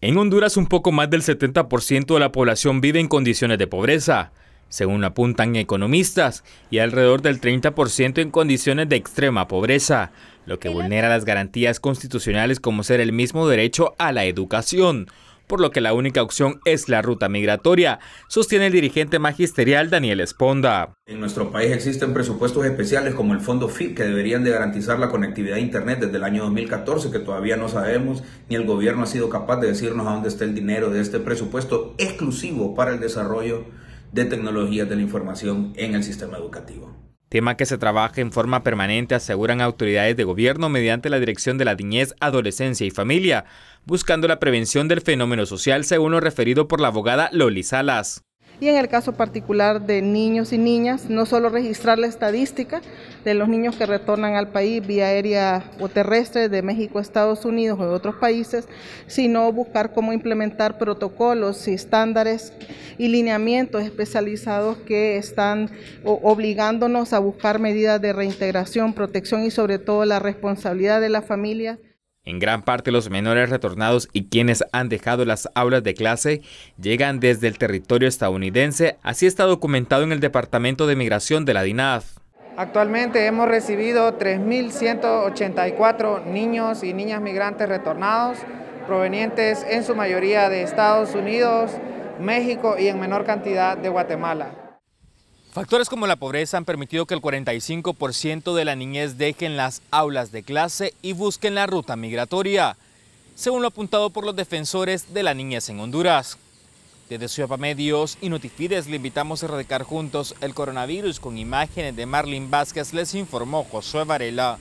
En Honduras un poco más del 70% de la población vive en condiciones de pobreza, según apuntan economistas, y alrededor del 30% en condiciones de extrema pobreza, lo que vulnera las garantías constitucionales como ser el mismo derecho a la educación, por lo que la única opción es la ruta migratoria, sostiene el dirigente magisterial Daniel Esponda. En nuestro país existen presupuestos especiales como el Fondo FIP que deberían de garantizar la conectividad a Internet desde el año 2014, que todavía no sabemos ni el gobierno ha sido capaz de decirnos a dónde está el dinero de este presupuesto exclusivo para el desarrollo de tecnologías de la información en el sistema educativo tema que se trabaja en forma permanente, aseguran autoridades de gobierno mediante la Dirección de la Niñez, Adolescencia y Familia, buscando la prevención del fenómeno social, según lo referido por la abogada Loli Salas. Y en el caso particular de niños y niñas, no solo registrar la estadística de los niños que retornan al país vía aérea o terrestre de México, Estados Unidos o de otros países, sino buscar cómo implementar protocolos y estándares y lineamientos especializados que están obligándonos a buscar medidas de reintegración, protección y sobre todo la responsabilidad de la familia. En gran parte los menores retornados y quienes han dejado las aulas de clase llegan desde el territorio estadounidense, así está documentado en el Departamento de Migración de la DINAF. Actualmente hemos recibido 3.184 niños y niñas migrantes retornados, provenientes en su mayoría de Estados Unidos, México y en menor cantidad de Guatemala. Factores como la pobreza han permitido que el 45% de la niñez dejen las aulas de clase y busquen la ruta migratoria, según lo apuntado por los defensores de la niñez en Honduras. Desde Ciudad Medios y Notifides le invitamos a erradicar juntos el coronavirus con imágenes de Marlin Vázquez, les informó Josué Varela.